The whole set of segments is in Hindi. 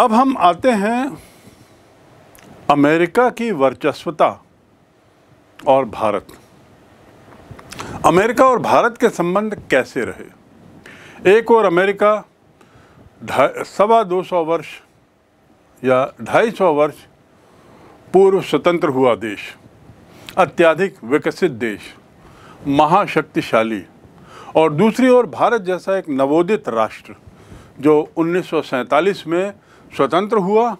अब हम आते हैं अमेरिका की वर्चस्वता और भारत अमेरिका और भारत के संबंध कैसे रहे एक और अमेरिका सवा दो सौ वर्ष या ढाई सौ वर्ष पूर्व स्वतंत्र हुआ देश अत्याधिक विकसित देश महाशक्तिशाली और दूसरी ओर भारत जैसा एक नवोदित राष्ट्र जो उन्नीस में स्वतंत्र हुआ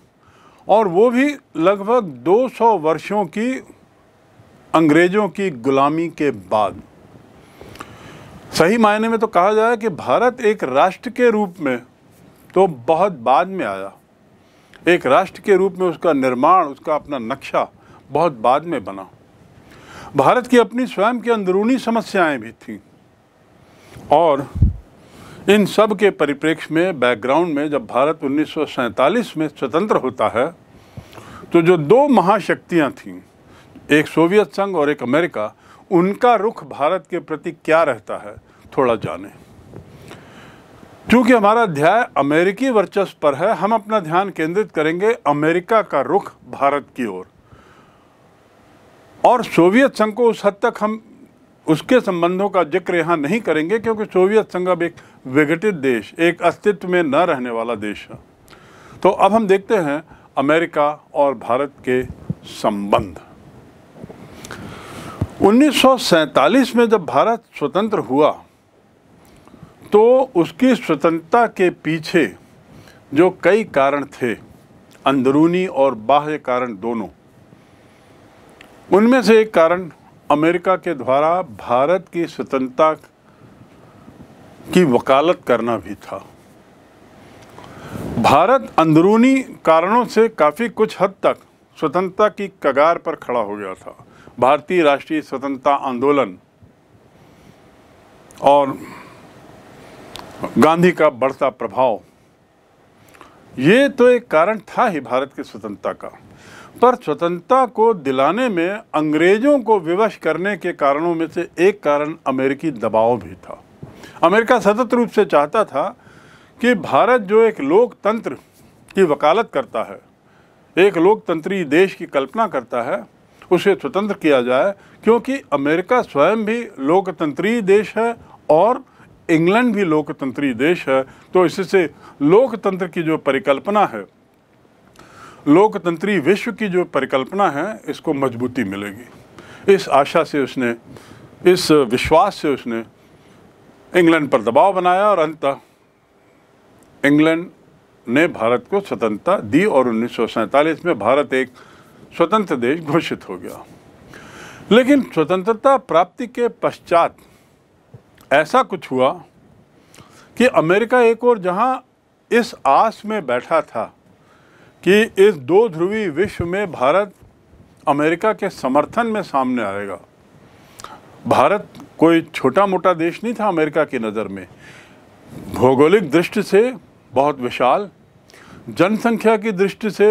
और वो भी लगभग 200 वर्षों की अंग्रेज़ों की गुलामी के बाद सही मायने में तो कहा जाए कि भारत एक राष्ट्र के रूप में तो बहुत बाद में आया एक राष्ट्र के रूप में उसका निर्माण उसका अपना नक्शा बहुत बाद में बना भारत की अपनी स्वयं की अंदरूनी समस्याएं भी थीं और इन सब के परिप्रेक्ष्य में बैकग्राउंड में जब भारत उन्नीस में स्वतंत्र होता है तो जो दो महाशक्तियां थीं एक सोवियत संघ और एक अमेरिका उनका रुख भारत के प्रति क्या रहता है थोड़ा जाने क्योंकि हमारा अध्याय अमेरिकी वर्चस्व पर है हम अपना ध्यान केंद्रित करेंगे अमेरिका का रुख भारत की ओर और, और सोवियत संघ को उस हद तक हम उसके संबंधों का जिक्र यहाँ नहीं करेंगे क्योंकि सोवियत संघ अब एक विघटित देश एक अस्तित्व में न रहने वाला देश है तो अब हम देखते हैं अमेरिका और भारत के संबंध 1947 में जब भारत स्वतंत्र हुआ तो उसकी स्वतंत्रता के पीछे जो कई कारण थे अंदरूनी और बाह्य कारण दोनों उनमें से एक कारण अमेरिका के द्वारा भारत की स्वतंत्रता की वकालत करना भी था भारत अंदरूनी कारणों से काफ़ी कुछ हद तक स्वतंत्रता की कगार पर खड़ा हो गया था भारतीय राष्ट्रीय स्वतंत्रता आंदोलन और गांधी का बढ़ता प्रभाव ये तो एक कारण था ही भारत की स्वतंत्रता का पर स्वतंत्रता को दिलाने में अंग्रेज़ों को विवश करने के कारणों में से एक कारण अमेरिकी दबाव भी था अमेरिका सतत रूप से चाहता था कि भारत जो एक लोकतंत्र की वकालत करता है एक लोकतंत्री देश की कल्पना करता है उसे स्वतंत्र किया जाए क्योंकि अमेरिका स्वयं भी लोकतंत्री देश है और इंग्लैंड भी लोकतंत्री देश है तो इससे लोकतंत्र की जो परिकल्पना है लोकतंत्री विश्व की जो परिकल्पना है इसको मजबूती मिलेगी इस आशा से उसने इस विश्वास से उसने इंग्लैंड पर दबाव बनाया और अंत इंग्लैंड ने भारत को स्वतंत्रता दी और उन्नीस में भारत एक स्वतंत्र देश घोषित हो गया लेकिन स्वतंत्रता प्राप्ति के पश्चात ऐसा कुछ हुआ कि अमेरिका एक और जहां इस आस में बैठा था कि इस दो ध्रुवी विश्व में भारत अमेरिका के समर्थन में सामने आएगा भारत कोई छोटा मोटा देश नहीं था अमेरिका की नज़र में भौगोलिक दृष्टि से बहुत विशाल जनसंख्या की दृष्टि से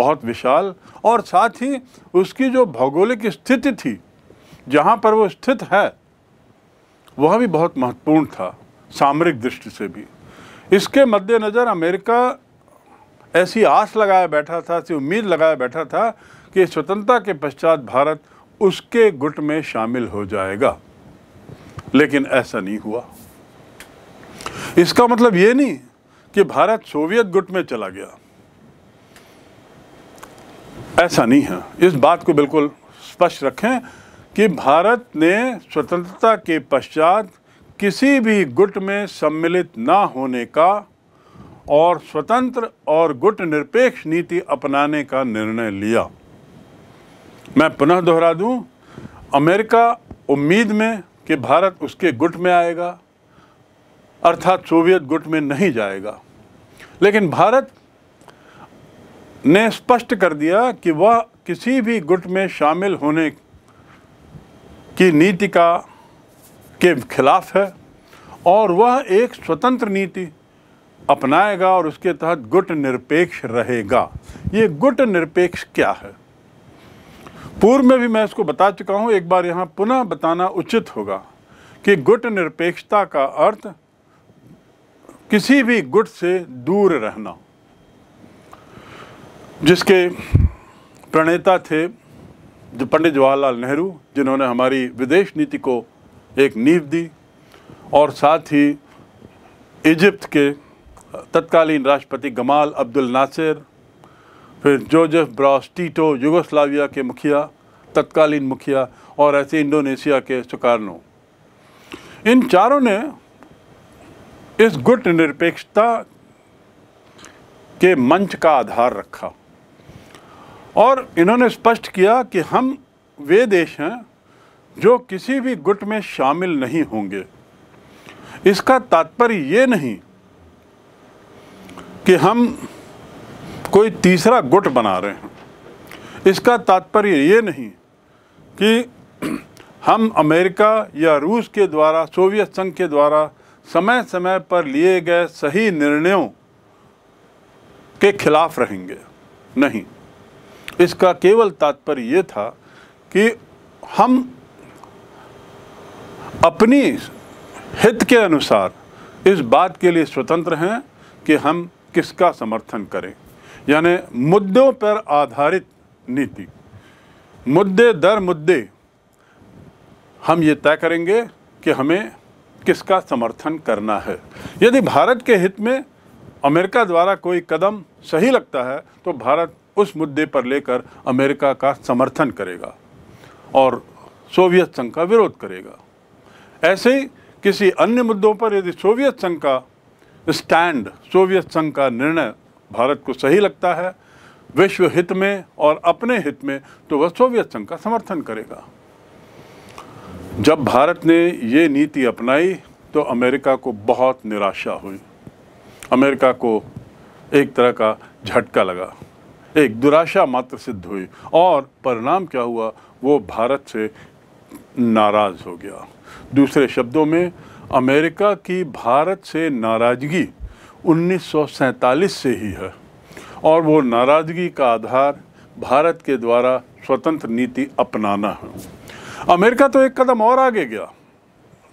बहुत विशाल और साथ ही उसकी जो भौगोलिक स्थिति थी जहाँ पर वो स्थित है वह भी बहुत महत्वपूर्ण था सामरिक दृष्टि से भी इसके मद्देनज़र अमेरिका ऐसी आस लगाया बैठा था ऐसी उम्मीद लगाया बैठा था कि स्वतंत्रता के पश्चात भारत उसके गुट में शामिल हो जाएगा लेकिन ऐसा नहीं हुआ इसका मतलब ये नहीं कि भारत सोवियत गुट में चला गया ऐसा नहीं है इस बात को बिल्कुल स्पष्ट रखें कि भारत ने स्वतंत्रता के पश्चात किसी भी गुट में सम्मिलित ना होने का और स्वतंत्र और गुट निरपेक्ष नीति अपनाने का निर्णय लिया मैं पुनः दोहरा दूं अमेरिका उम्मीद में कि भारत उसके गुट में आएगा अर्थात सोवियत गुट में नहीं जाएगा लेकिन भारत ने स्पष्ट कर दिया कि वह किसी भी गुट में शामिल होने की नीति का के खिलाफ है और वह एक स्वतंत्र नीति अपनाएगा और उसके तहत गुट निरपेक्ष रहेगा ये गुट निरपेक्ष क्या है पूर्व में भी मैं इसको बता चुका हूँ एक बार यहाँ पुनः बताना उचित होगा कि गुट निरपेक्षता का अर्थ किसी भी गुट से दूर रहना जिसके प्रणेता थे जो पंडित जवाहरलाल नेहरू जिन्होंने हमारी विदेश नीति को एक नींव दी और साथ ही इजिप्त के तत्कालीन राष्ट्रपति गमाल अब्दुल नासिर फिर जोजेफ ब्रॉस टीटो युगोस्लाविया के मुखिया तत्कालीन मुखिया और ऐसे इंडोनेशिया के सुकार्नो इन चारों ने इस गुट निरपेक्षता के मंच का आधार रखा और इन्होंने स्पष्ट किया कि हम वे देश हैं जो किसी भी गुट में शामिल नहीं होंगे इसका तात्पर्य ये नहीं कि हम कोई तीसरा गुट बना रहे हैं इसका तात्पर्य ये नहीं कि हम अमेरिका या रूस के द्वारा सोवियत संघ के द्वारा समय समय पर लिए गए सही निर्णयों के खिलाफ रहेंगे नहीं इसका केवल तात्पर्य ये था कि हम अपनी हित के अनुसार इस बात के लिए स्वतंत्र हैं कि हम किसका समर्थन करें यानी मुद्दों पर आधारित नीति मुद्दे दर मुद्दे हम ये तय करेंगे कि हमें किसका समर्थन करना है यदि भारत के हित में अमेरिका द्वारा कोई कदम सही लगता है तो भारत उस मुद्दे पर लेकर अमेरिका का समर्थन करेगा और सोवियत संघ का विरोध करेगा ऐसे ही किसी अन्य मुद्दों पर यदि सोवियत संघ का स्टैंड सोवियत संघ का निर्णय भारत को सही लगता है विश्व हित में और अपने हित में तो वह सोवियत संघ का समर्थन करेगा जब भारत ने ये नीति अपनाई तो अमेरिका को बहुत निराशा हुई अमेरिका को एक तरह का झटका लगा एक दुराशा मात्र सिद्ध हुई और परिणाम क्या हुआ वो भारत से नाराज़ हो गया दूसरे शब्दों में अमेरिका की भारत से नाराज़गी उन्नीस से ही है और वो नाराज़गी का आधार भारत के द्वारा स्वतंत्र नीति अपनाना है अमेरिका तो एक कदम और आगे गया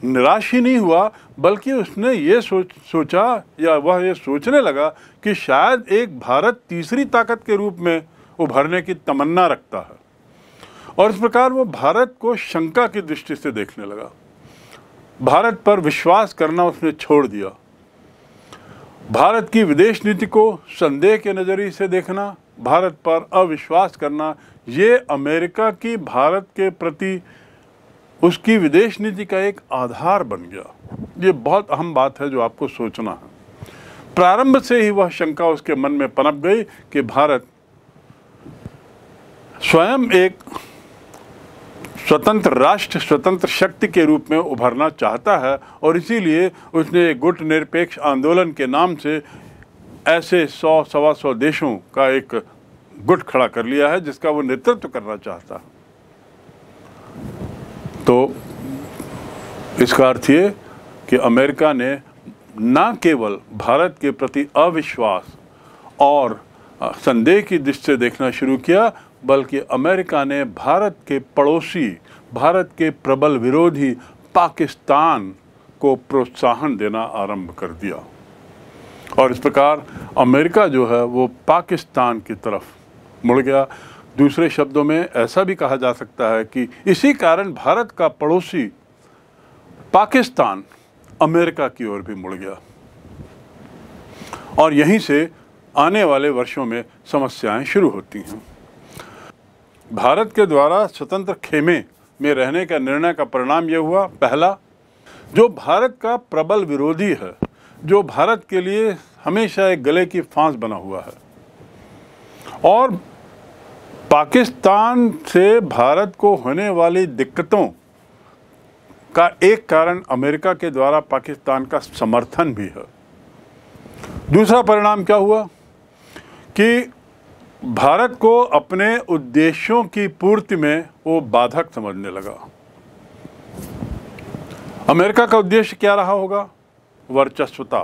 निराश ही नहीं हुआ बल्कि उसने ये सोच सोचा या वह ये सोचने लगा कि शायद एक भारत तीसरी ताकत के रूप में उभरने की तमन्ना रखता है और इस प्रकार वो भारत को शंका की दृष्टि से देखने लगा भारत पर विश्वास करना उसने छोड़ दिया भारत की विदेश नीति को संदेह के नज़रिए से देखना भारत पर अविश्वास करना ये अमेरिका की भारत के प्रति उसकी विदेश नीति का एक आधार बन गया ये बहुत अहम बात है जो आपको सोचना है प्रारंभ से ही वह शंका उसके मन में पनप गई कि भारत स्वयं एक स्वतंत्र राष्ट्र स्वतंत्र शक्ति के रूप में उभरना चाहता है और इसीलिए उसने गुट निरपेक्ष आंदोलन के नाम से ऐसे सौ सवा सौ देशों का एक गुट खड़ा कर लिया है जिसका वो नेतृत्व करना चाहता तो इसका अर्थ ये कि अमेरिका ने न केवल भारत के प्रति अविश्वास और संदेह की दृष्टि से देखना शुरू किया बल्कि अमेरिका ने भारत के पड़ोसी भारत के प्रबल विरोधी पाकिस्तान को प्रोत्साहन देना आरंभ कर दिया और इस प्रकार अमेरिका जो है वो पाकिस्तान की तरफ मुड़ गया दूसरे शब्दों में ऐसा भी कहा जा सकता है कि इसी कारण भारत का पड़ोसी पाकिस्तान अमेरिका की ओर भी मुड़ गया और यहीं से आने वाले वर्षों में समस्याएं शुरू होती हैं भारत के द्वारा स्वतंत्र खेमे में रहने का निर्णय का परिणाम यह हुआ पहला जो भारत का प्रबल विरोधी है जो भारत के लिए हमेशा एक गले की फांस बना हुआ है और पाकिस्तान से भारत को होने वाली दिक्कतों का एक कारण अमेरिका के द्वारा पाकिस्तान का समर्थन भी है दूसरा परिणाम क्या हुआ कि भारत को अपने उद्देश्यों की पूर्ति में वो बाधक समझने लगा अमेरिका का उद्देश्य क्या रहा होगा वर्चस्वता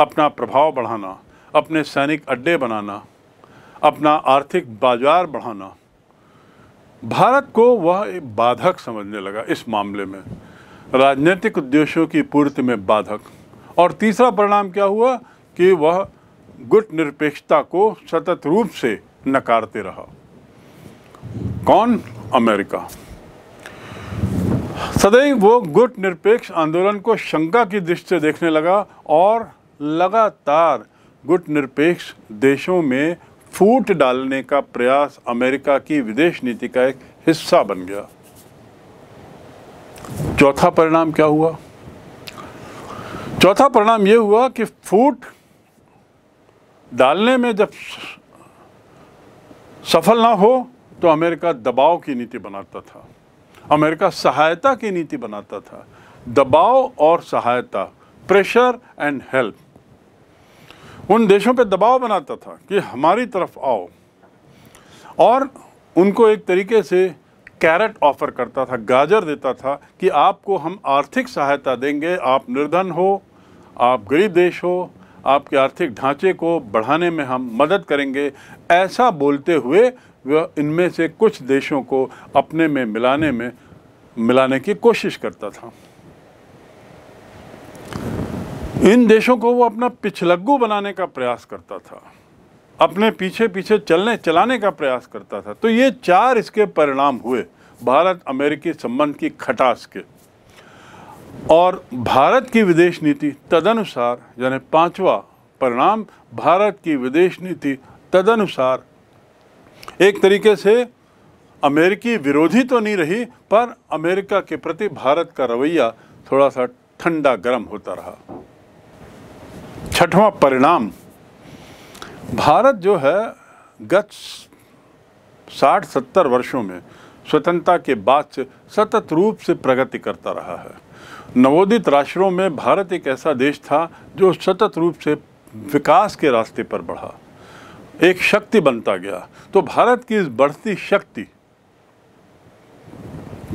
अपना प्रभाव बढ़ाना अपने सैनिक अड्डे बनाना अपना आर्थिक बाजार बढ़ाना भारत को वह बाधक समझने लगा इस मामले में राजनीतिक उद्देश्यों की पूर्ति में बाधक और तीसरा परिणाम क्या हुआ कि वह गुट निरपेक्षता को सतत रूप से नकारते रहा कौन अमेरिका सदैव वो गुट निरपेक्ष आंदोलन को शंका की दृष्टि से देखने लगा और लगातार गुट निरपेक्ष देशों में फूट डालने का प्रयास अमेरिका की विदेश नीति का एक हिस्सा बन गया चौथा परिणाम क्या हुआ चौथा परिणाम यह हुआ कि फूट डालने में जब सफल ना हो तो अमेरिका दबाव की नीति बनाता था अमेरिका सहायता की नीति बनाता था दबाव और सहायता प्रेशर एंड हेल्प उन देशों पे दबाव बनाता था कि हमारी तरफ आओ और उनको एक तरीके से कैरेट ऑफर करता था गाजर देता था कि आपको हम आर्थिक सहायता देंगे आप निर्धन हो आप गरीब देश हो आपके आर्थिक ढांचे को बढ़ाने में हम मदद करेंगे ऐसा बोलते हुए वह इनमें से कुछ देशों को अपने में मिलाने में मिलाने की कोशिश करता था इन देशों को वो अपना पिछलग्गू बनाने का प्रयास करता था अपने पीछे पीछे चलने चलाने का प्रयास करता था तो ये चार इसके परिणाम हुए भारत अमेरिकी संबंध की खटास के और भारत की विदेश नीति तदनुसार यानी पांचवा परिणाम भारत की विदेश नीति तदनुसार एक तरीके से अमेरिकी विरोधी तो नहीं रही पर अमेरिका के प्रति भारत का रवैया थोड़ा सा ठंडा गर्म होता रहा छठवां परिणाम भारत जो है गत साठ सत्तर वर्षों में स्वतंत्रता के बाद से सतत रूप से प्रगति करता रहा है नवोदित राष्ट्रों में भारत एक ऐसा देश था जो सतत रूप से विकास के रास्ते पर बढ़ा एक शक्ति बनता गया तो भारत की इस बढ़ती शक्ति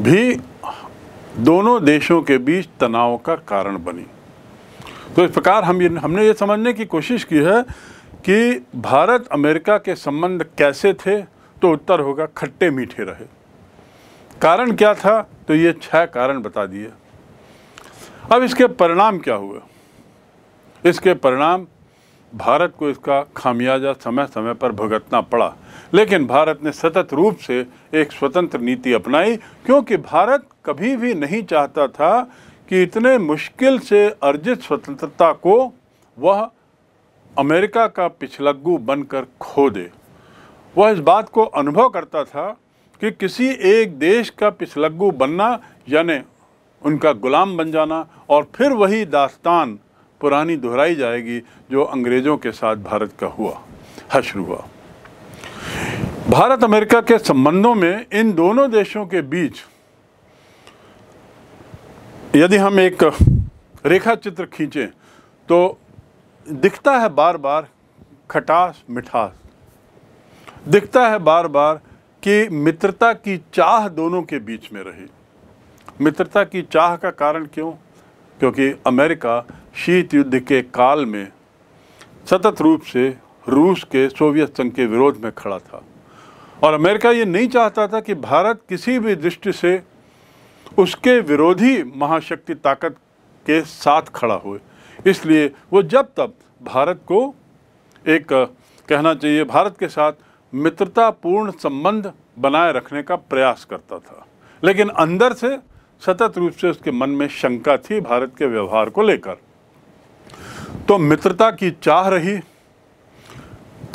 भी दोनों देशों के बीच तनाव का कारण बनी तो इस प्रकार हम ये हमने ये समझने की कोशिश की है कि भारत अमेरिका के संबंध कैसे थे तो उत्तर होगा खट्टे मीठे रहे कारण क्या था तो ये छह कारण बता दिए अब इसके परिणाम क्या हुए इसके परिणाम भारत को इसका खामियाजा समय समय पर भुगतना पड़ा लेकिन भारत ने सतत रूप से एक स्वतंत्र नीति अपनाई क्योंकि भारत कभी भी नहीं चाहता था कि इतने मुश्किल से अर्जित स्वतंत्रता को वह अमेरिका का पिछलग्गू बनकर खो दे वह इस बात को अनुभव करता था कि किसी एक देश का पिछलग्गू बनना यानी उनका ग़ुलाम बन जाना और फिर वही दास्तान पुरानी दोहराई जाएगी जो अंग्रेज़ों के साथ भारत का हुआ हश्र हुआ भारत अमेरिका के संबंधों में इन दोनों देशों के बीच यदि हम एक रेखा चित्र खींचें तो दिखता है बार बार खटास मिठास दिखता है बार बार कि मित्रता की चाह दोनों के बीच में रही मित्रता की चाह का कारण क्यों क्योंकि अमेरिका शीत युद्ध के काल में सतत रूप से रूस के सोवियत संघ के विरोध में खड़ा था और अमेरिका ये नहीं चाहता था कि भारत किसी भी दृष्टि से उसके विरोधी महाशक्ति ताकत के साथ खड़ा हुए इसलिए वो जब तब भारत को एक कहना चाहिए भारत के साथ मित्रतापूर्ण संबंध बनाए रखने का प्रयास करता था लेकिन अंदर से सतत रूप से उसके मन में शंका थी भारत के व्यवहार को लेकर तो मित्रता की चाह रही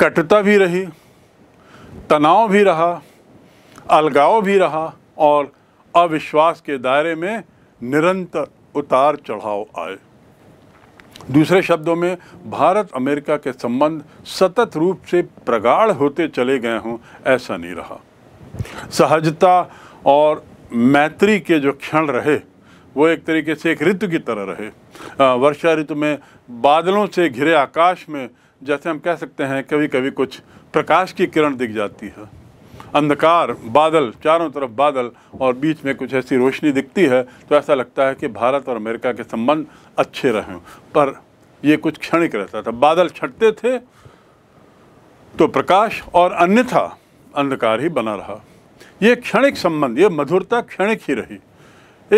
कटता भी रही तनाव भी रहा अलगाव भी रहा और अविश्वास के दायरे में निरंतर उतार चढ़ाव आए दूसरे शब्दों में भारत अमेरिका के संबंध सतत रूप से प्रगाढ़ होते चले गए हों ऐसा नहीं रहा सहजता और मैत्री के जो क्षण रहे वो एक तरीके से एक ऋतु की तरह रहे वर्षा ऋतु में बादलों से घिरे आकाश में जैसे हम कह सकते हैं कभी कभी कुछ प्रकाश की किरण दिख जाती है अंधकार बादल चारों तरफ बादल और बीच में कुछ ऐसी रोशनी दिखती है तो ऐसा लगता है कि भारत और अमेरिका के संबंध अच्छे रहें पर ये कुछ क्षणिक रहता था बादल छटते थे तो प्रकाश और अन्यथा अंधकार ही बना रहा ये क्षणिक संबंध ये मधुरता क्षणिक ही रही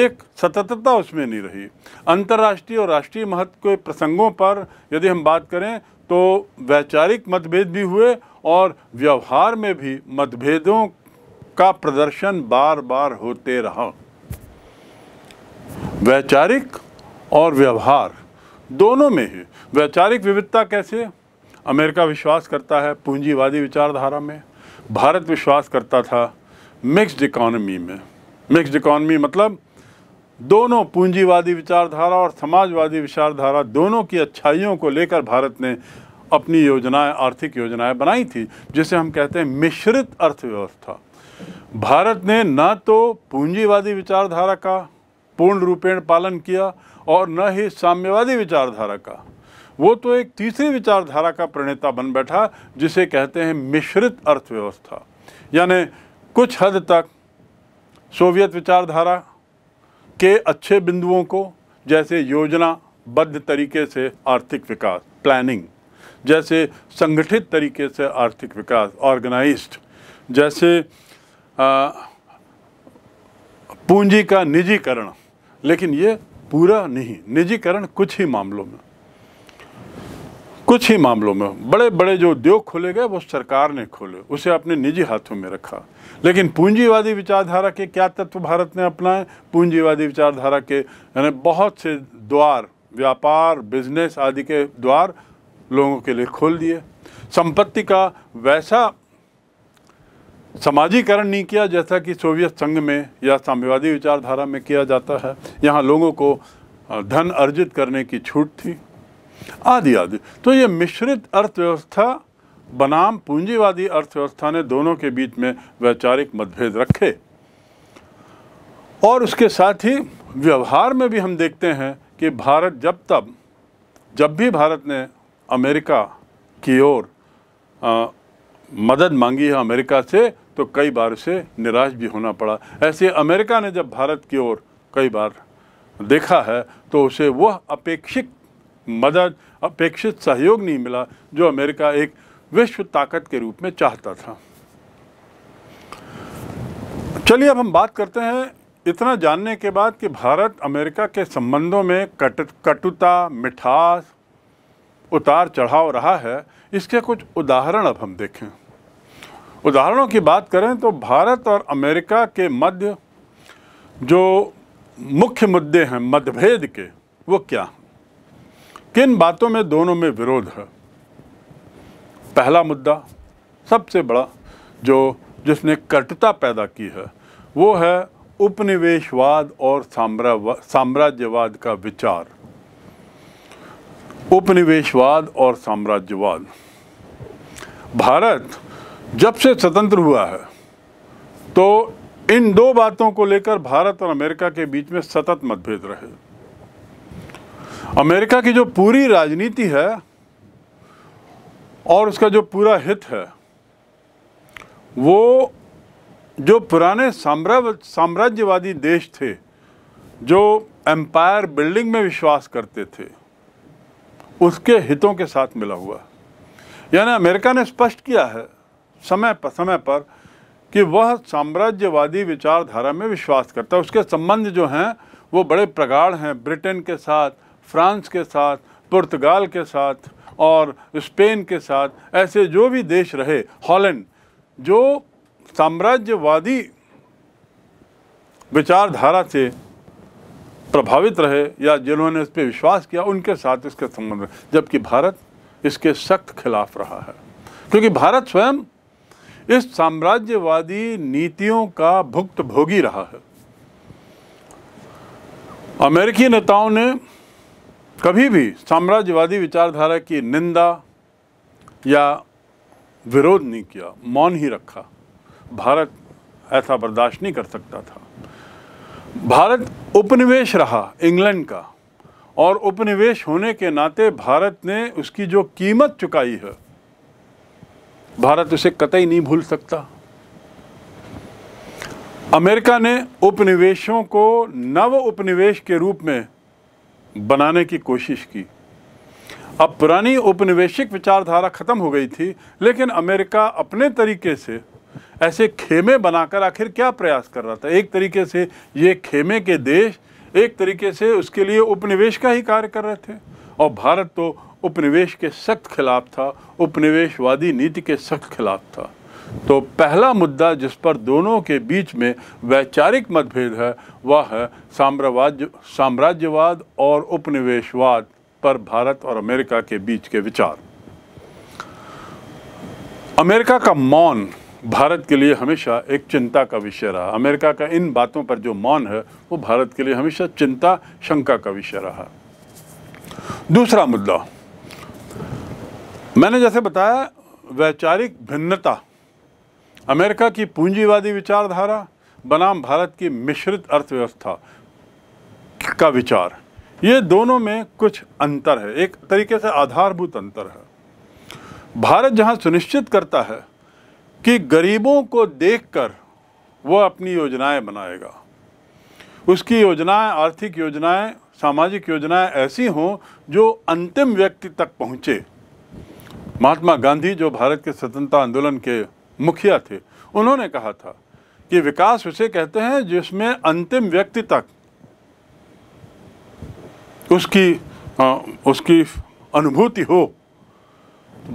एक सततता उसमें नहीं रही अंतर्राष्ट्रीय और राष्ट्रीय महत्व के प्रसंगों पर यदि हम बात करें तो वैचारिक मतभेद भी हुए और व्यवहार में भी मतभेदों का प्रदर्शन बार बार होते रहा वैचारिक और व्यवहार दोनों में ही वैचारिक विविधता कैसे अमेरिका विश्वास करता है पूंजीवादी विचारधारा में भारत विश्वास करता था मिक्स्ड इकॉनमी में मिक्स्ड इकॉनमी मतलब दोनों पूंजीवादी विचारधारा और समाजवादी विचारधारा दोनों की अच्छाइयों को लेकर भारत ने अपनी योजनाएं आर्थिक योजनाएं बनाई थी जिसे हम कहते हैं मिश्रित अर्थव्यवस्था भारत ने ना तो पूंजीवादी विचारधारा का पूर्ण रूपेण पालन किया और न ही साम्यवादी विचारधारा का वो तो एक तीसरी विचारधारा का प्रणेता बन बैठा जिसे कहते हैं मिश्रित अर्थव्यवस्था यानी कुछ हद तक सोवियत विचारधारा के अच्छे बिंदुओं को जैसे योजनाबद्ध तरीके से आर्थिक विकास प्लानिंग जैसे संगठित तरीके से आर्थिक विकास ऑर्गेनाइज्ड जैसे पूंजी का निजीकरण लेकिन ये पूरा नहीं निजीकरण कुछ ही मामलों में कुछ ही मामलों में बड़े बड़े जो उद्योग खोले गए वो सरकार ने खोले उसे अपने निजी हाथों में रखा लेकिन पूंजीवादी विचारधारा के क्या तत्व भारत ने अपनाए पूंजीवादी विचारधारा के यानी बहुत से द्वार व्यापार बिजनेस आदि के द्वार लोगों के लिए खोल दिए संपत्ति का वैसा समाजीकरण नहीं किया जैसा कि सोवियत संघ में या साम्यवादी विचारधारा में किया जाता है यहाँ लोगों को धन अर्जित करने की छूट थी आदि आदि तो ये मिश्रित अर्थव्यवस्था बनाम पूंजीवादी अर्थव्यवस्था ने दोनों के बीच में वैचारिक मतभेद रखे और उसके साथ ही व्यवहार में भी हम देखते हैं कि भारत जब तब जब भी भारत ने अमेरिका की ओर मदद मांगी है अमेरिका से तो कई बार उसे निराश भी होना पड़ा ऐसे अमेरिका ने जब भारत की ओर कई बार देखा है तो उसे वह अपेक्षित मदद अपेक्षित सहयोग नहीं मिला जो अमेरिका एक विश्व ताकत के रूप में चाहता था चलिए अब हम बात करते हैं इतना जानने के बाद कि भारत अमेरिका के संबंधों में कट कटुता मिठास उतार चढ़ाव रहा है इसके कुछ उदाहरण अब हम देखें उदाहरणों की बात करें तो भारत और अमेरिका के मध्य जो मुख्य मुद्दे हैं मतभेद के वो क्या हैं किन बातों में दोनों में विरोध है पहला मुद्दा सबसे बड़ा जो जिसने कटुता पैदा की है वो है उपनिवेशवाद और साम्राज्यवाद का विचार उपनिवेशवाद और साम्राज्यवाद भारत जब से स्वतंत्र हुआ है तो इन दो बातों को लेकर भारत और अमेरिका के बीच में सतत मतभेद रहे अमेरिका की जो पूरी राजनीति है और उसका जो पूरा हित है वो जो पुराने साम्राज्य साम्राज्यवादी देश थे जो एम्पायर बिल्डिंग में विश्वास करते थे उसके हितों के साथ मिला हुआ यानी अमेरिका ने स्पष्ट किया है समय पर समय पर कि वह साम्राज्यवादी विचारधारा में विश्वास करता है उसके संबंध जो हैं वो बड़े प्रगाढ़ हैं ब्रिटेन के साथ फ्रांस के साथ पुर्तगाल के साथ और स्पेन के साथ ऐसे जो भी देश रहे हॉलैंड जो साम्राज्यवादी विचारधारा से प्रभावित रहे या जिन्होंने इस पर विश्वास किया उनके साथ इसके संबंध में जबकि भारत इसके सख्त खिलाफ रहा है क्योंकि भारत स्वयं इस साम्राज्यवादी नीतियों का भुक्त भोगी रहा है अमेरिकी नेताओं ने कभी भी साम्राज्यवादी विचारधारा की निंदा या विरोध नहीं किया मौन ही रखा भारत ऐसा बर्दाश्त नहीं कर सकता था भारत उपनिवेश रहा इंग्लैंड का और उपनिवेश होने के नाते भारत ने उसकी जो कीमत चुकाई है भारत उसे कतई नहीं भूल सकता अमेरिका ने उपनिवेशों को नव उपनिवेश के रूप में बनाने की कोशिश की अब पुरानी उपनिवेशिक विचारधारा ख़त्म हो गई थी लेकिन अमेरिका अपने तरीके से ऐसे खेमे बनाकर आखिर क्या प्रयास कर रहा था एक तरीके से ये खेमे के देश एक तरीके से उसके लिए उपनिवेश का ही कार्य कर रहे थे और भारत तो उपनिवेश के सख्त खिलाफ था उपनिवेशवादी नीति के सख्त खिलाफ था तो पहला मुद्दा जिस पर दोनों के बीच में वैचारिक मतभेद है वह है साम्राज्य साम्राज्यवाद और उपनिवेशवाद पर भारत और अमेरिका के बीच के विचार अमेरिका का मौन भारत के लिए हमेशा एक चिंता का विषय रहा अमेरिका का इन बातों पर जो मौन है वो भारत के लिए हमेशा चिंता शंका का विषय रहा दूसरा मुद्दा मैंने जैसे बताया वैचारिक भिन्नता अमेरिका की पूंजीवादी विचारधारा बनाम भारत की मिश्रित अर्थव्यवस्था का विचार ये दोनों में कुछ अंतर है एक तरीके से आधारभूत अंतर है भारत जहाँ सुनिश्चित करता है कि गरीबों को देखकर वह अपनी योजनाएं बनाएगा उसकी योजनाएं आर्थिक योजनाएं सामाजिक योजनाएं ऐसी हों जो अंतिम व्यक्ति तक पहुँचे महात्मा गांधी जो भारत के स्वतंत्रता आंदोलन के मुखिया थे उन्होंने कहा था कि विकास उसे कहते हैं जिसमें अंतिम व्यक्ति तक उसकी आ, उसकी अनुभूति हो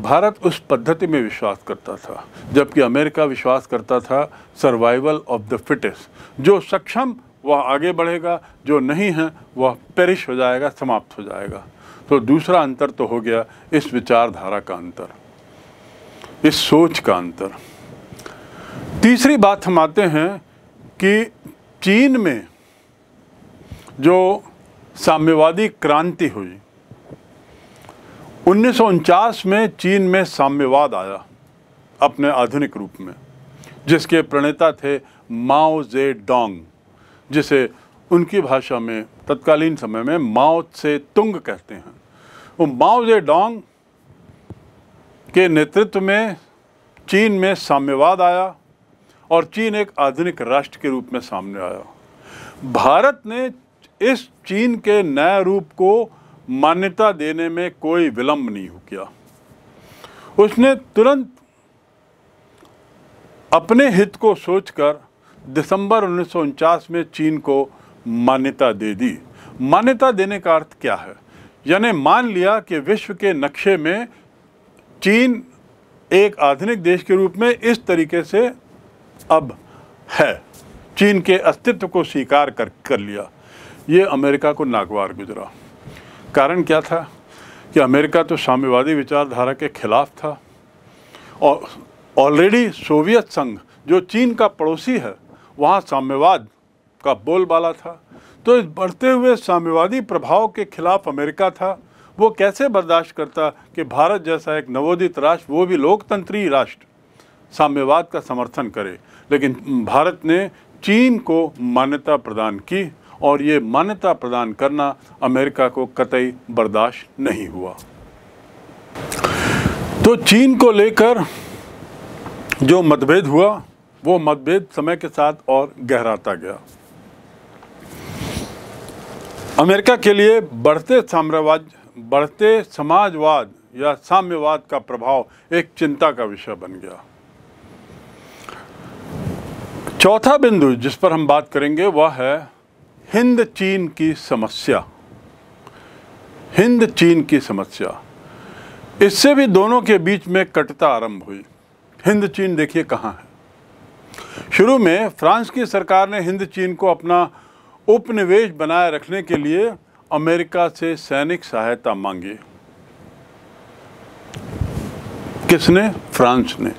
भारत उस पद्धति में विश्वास करता था जबकि अमेरिका विश्वास करता था सर्वाइवल ऑफ द फिटेस्ट जो सक्षम वह आगे बढ़ेगा जो नहीं है वह पेरिश हो जाएगा समाप्त हो जाएगा तो दूसरा अंतर तो हो गया इस विचारधारा का अंतर इस सोच का अंतर तीसरी बात हम आते हैं कि चीन में जो साम्यवादी क्रांति हुई उन्नीस में चीन में साम्यवाद आया अपने आधुनिक रूप में जिसके प्रणेता थे माओ जे डोंग जिसे उनकी भाषा में तत्कालीन समय में माओ से तुंग कहते हैं वो माओ जे डोंग के नेतृत्व में चीन में साम्यवाद आया और चीन एक आधुनिक राष्ट्र के रूप में सामने आया भारत ने इस चीन के नए रूप को मान्यता देने में कोई विलंब नहीं किया उसने तुरंत अपने हित को सोचकर दिसंबर उन्नीस में चीन को मान्यता दे दी मान्यता देने का अर्थ क्या है यानी मान लिया कि विश्व के नक्शे में चीन एक आधुनिक देश के रूप में इस तरीके से अब है चीन के अस्तित्व को स्वीकार कर कर लिया ये अमेरिका को नागवार गुजरा कारण क्या था कि अमेरिका तो साम्यवादी विचारधारा के खिलाफ था और ऑलरेडी सोवियत संघ जो चीन का पड़ोसी है वहाँ साम्यवाद का बोलबाला था तो इस बढ़ते हुए साम्यवादी प्रभाव के खिलाफ अमेरिका था वो कैसे बर्दाश्त करता कि भारत जैसा एक नवोदित राष्ट्र वो भी लोकतंत्री राष्ट्र साम्यवाद का समर्थन करे लेकिन भारत ने चीन को मान्यता प्रदान की और ये मान्यता प्रदान करना अमेरिका को कतई बर्दाश्त नहीं हुआ तो चीन को लेकर जो मतभेद हुआ वो मतभेद समय के साथ और गहराता गया अमेरिका के लिए बढ़ते साम्राज्य बढ़ते समाजवाद या साम्यवाद का प्रभाव एक चिंता का विषय बन गया चौथा बिंदु जिस पर हम बात करेंगे वह है हिंद चीन की समस्या हिंद चीन की समस्या इससे भी दोनों के बीच में कटता आरंभ हुई हिंद चीन देखिए कहाँ है शुरू में फ्रांस की सरकार ने हिंद चीन को अपना उपनिवेश बनाए रखने के लिए अमेरिका से सैनिक सहायता मांगी किसने फ्रांस ने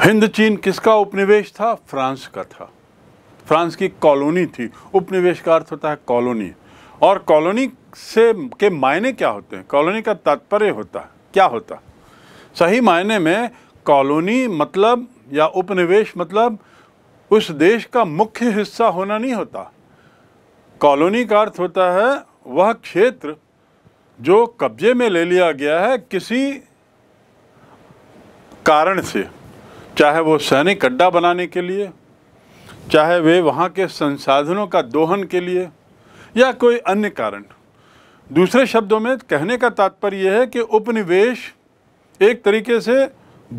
हिंद चीन किसका उपनिवेश था फ्रांस का था फ्रांस की कॉलोनी थी उपनिवेश का अर्थ होता है कॉलोनी और कॉलोनी से के मायने क्या होते हैं कॉलोनी का तात्पर्य होता है क्या होता सही मायने में कॉलोनी मतलब या उपनिवेश मतलब उस देश का मुख्य हिस्सा होना नहीं होता कॉलोनी का अर्थ होता है वह क्षेत्र जो कब्जे में ले लिया गया है किसी कारण से चाहे वो सैनिक अड्डा बनाने के लिए चाहे वे वहाँ के संसाधनों का दोहन के लिए या कोई अन्य कारण दूसरे शब्दों में कहने का तात्पर्य यह है कि उपनिवेश एक तरीके से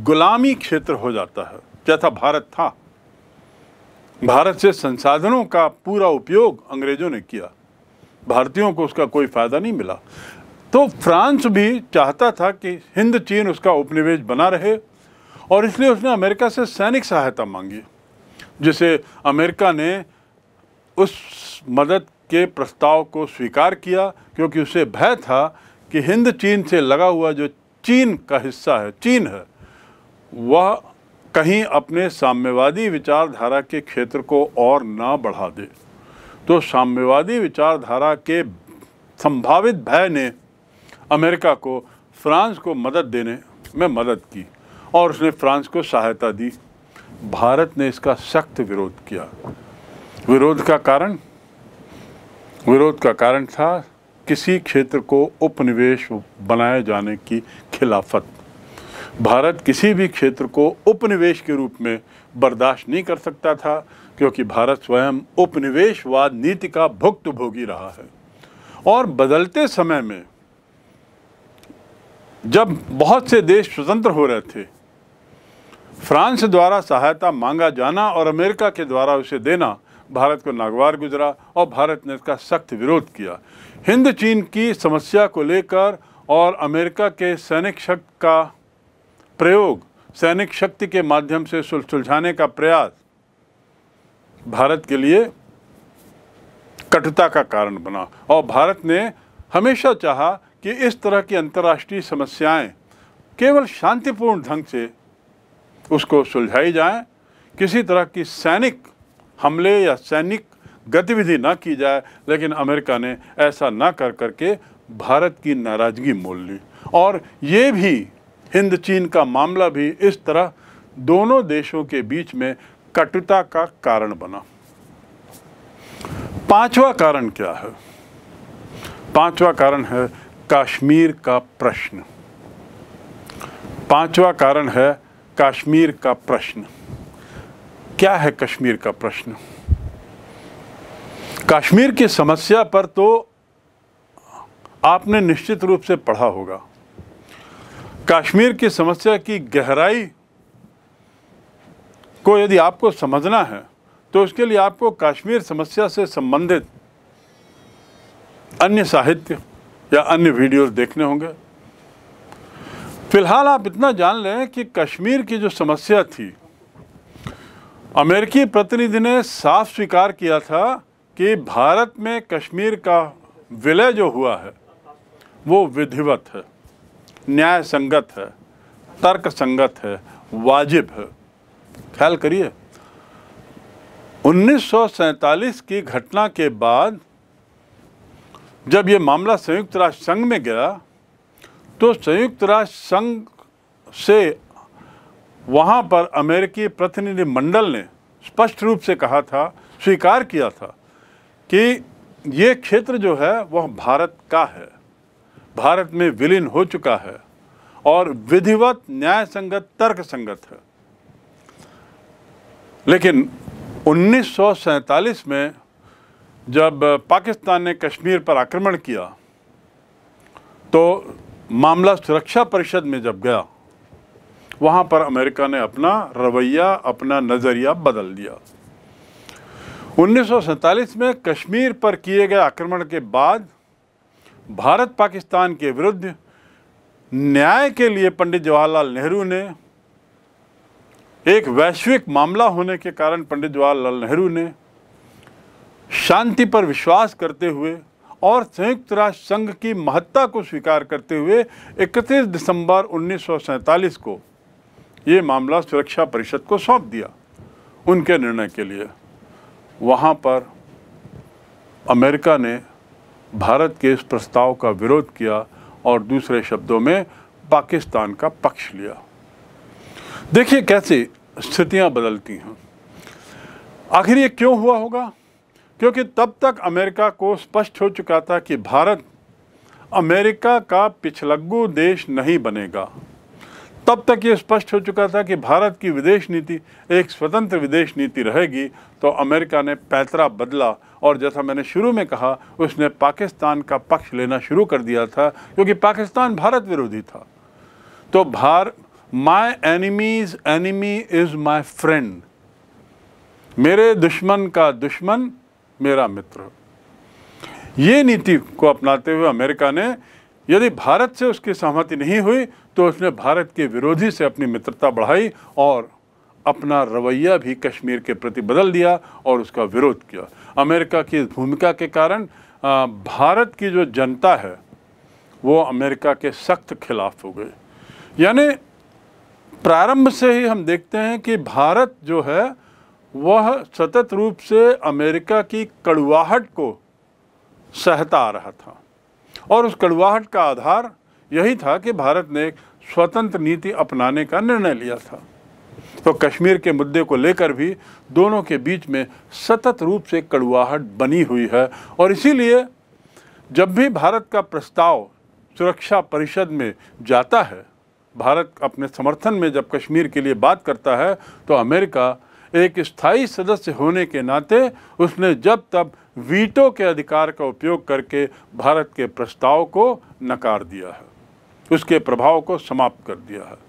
गुलामी क्षेत्र हो जाता है जैसा भारत था भारत से संसाधनों का पूरा उपयोग अंग्रेज़ों ने किया भारतीयों को उसका कोई फ़ायदा नहीं मिला तो फ्रांस भी चाहता था कि हिंद चीन उसका उपनिवेश बना रहे और इसलिए उसने अमेरिका से सैनिक सहायता मांगी जिसे अमेरिका ने उस मदद के प्रस्ताव को स्वीकार किया क्योंकि उसे भय था कि हिंद चीन से लगा हुआ जो चीन का हिस्सा है चीन है वह कहीं अपने साम्यवादी विचारधारा के क्षेत्र को और ना बढ़ा दे तो साम्यवादी विचारधारा के संभावित भय ने अमेरिका को फ्रांस को मदद देने में मदद की और उसने फ्रांस को सहायता दी भारत ने इसका सख्त विरोध किया विरोध का कारण विरोध का कारण था किसी क्षेत्र को उपनिवेश बनाए जाने की खिलाफत भारत किसी भी क्षेत्र को उपनिवेश के रूप में बर्दाश्त नहीं कर सकता था क्योंकि भारत स्वयं उपनिवेशवाद नीति का भुक्त भोगी रहा है और बदलते समय में जब बहुत से देश स्वतंत्र हो रहे थे फ्रांस द्वारा सहायता मांगा जाना और अमेरिका के द्वारा उसे देना भारत को नागवार गुजरा और भारत ने इसका सख्त विरोध किया हिंद चीन की समस्या को लेकर और अमेरिका के सैनिक शक्ति का प्रयोग सैनिक शक्ति के माध्यम से सुलझाने का प्रयास भारत के लिए कटुता का कारण बना और भारत ने हमेशा चाहा कि इस तरह की अंतर्राष्ट्रीय समस्याएं केवल शांतिपूर्ण ढंग से उसको सुलझाई जाए किसी तरह की सैनिक हमले या सैनिक गतिविधि ना की जाए लेकिन अमेरिका ने ऐसा ना कर करके भारत की नाराज़गी मोल ली और ये भी हिंद चीन का मामला भी इस तरह दोनों देशों के बीच में कटुता का कारण बना पांचवा कारण क्या है पांचवा कारण है कश्मीर का प्रश्न पांचवा कारण है कश्मीर का प्रश्न क्या है कश्मीर का प्रश्न कश्मीर की समस्या पर तो आपने निश्चित रूप से पढ़ा होगा कश्मीर की समस्या की गहराई को यदि आपको समझना है तो उसके लिए आपको कश्मीर समस्या से संबंधित अन्य साहित्य या अन्य वीडियोस देखने होंगे फिलहाल आप इतना जान लें कि कश्मीर की जो समस्या थी अमेरिकी प्रतिनिधि ने साफ स्वीकार किया था कि भारत में कश्मीर का विलय जो हुआ है वो विधिवत है न्याय संगत है तर्क संगत है वाजिब है ख्याल करिए 1947 की घटना के बाद जब ये मामला संयुक्त राष्ट्र संघ में गया तो संयुक्त राष्ट्र संघ से वहाँ पर अमेरिकी प्रतिनिधिमंडल ने स्पष्ट रूप से कहा था स्वीकार किया था कि ये क्षेत्र जो है वह भारत का है भारत में विलीन हो चुका है और विधिवत न्याय संगत तर्क संगत है लेकिन उन्नीस में जब पाकिस्तान ने कश्मीर पर आक्रमण किया तो मामला सुरक्षा परिषद में जब गया वहाँ पर अमेरिका ने अपना रवैया अपना नज़रिया बदल दिया उन्नीस में कश्मीर पर किए गए आक्रमण के बाद भारत पाकिस्तान के विरुद्ध न्याय के लिए पंडित जवाहरलाल नेहरू ने एक वैश्विक मामला होने के कारण पंडित जवाहरलाल नेहरू ने शांति पर विश्वास करते हुए और संयुक्त राष्ट्र संघ की महत्ता को स्वीकार करते हुए 31 दिसंबर उन्नीस को ये मामला सुरक्षा परिषद को सौंप दिया उनके निर्णय के लिए वहाँ पर अमेरिका ने भारत के इस प्रस्ताव का विरोध किया और दूसरे शब्दों में पाकिस्तान का पक्ष लिया देखिए कैसे स्थितियाँ बदलती हैं आखिर ये क्यों हुआ होगा क्योंकि तब तक अमेरिका को स्पष्ट हो चुका था कि भारत अमेरिका का पिछलग्गू देश नहीं बनेगा तब तक ये स्पष्ट हो चुका था कि भारत की विदेश नीति एक स्वतंत्र विदेश नीति रहेगी तो अमेरिका ने पैतरा बदला और जैसा मैंने शुरू में कहा उसने पाकिस्तान का पक्ष लेना शुरू कर दिया था क्योंकि पाकिस्तान भारत विरोधी था तो भार my enemies enemy is my friend मेरे दुश्मन का दुश्मन मेरा मित्र ये नीति को अपनाते हुए अमेरिका ने यदि भारत से उसकी सहमति नहीं हुई तो उसने भारत के विरोधी से अपनी मित्रता बढ़ाई और अपना रवैया भी कश्मीर के प्रति बदल दिया और उसका विरोध किया अमेरिका की इस भूमिका के कारण भारत की जो जनता है वो अमेरिका के सख्त खिलाफ हो गई यानी प्रारंभ से ही हम देखते हैं कि भारत जो है वह सतत रूप से अमेरिका की कड़वाहट को सहता आ रहा था और उस कड़वाहट का आधार यही था कि भारत ने स्वतंत्र नीति अपनाने का निर्णय लिया था तो कश्मीर के मुद्दे को लेकर भी दोनों के बीच में सतत रूप से कड़वाहट बनी हुई है और इसीलिए जब भी भारत का प्रस्ताव सुरक्षा परिषद में जाता है भारत अपने समर्थन में जब कश्मीर के लिए बात करता है तो अमेरिका एक स्थायी सदस्य होने के नाते उसने जब तब वीटो के अधिकार का उपयोग करके भारत के प्रस्ताव को नकार दिया है उसके प्रभाव को समाप्त कर दिया है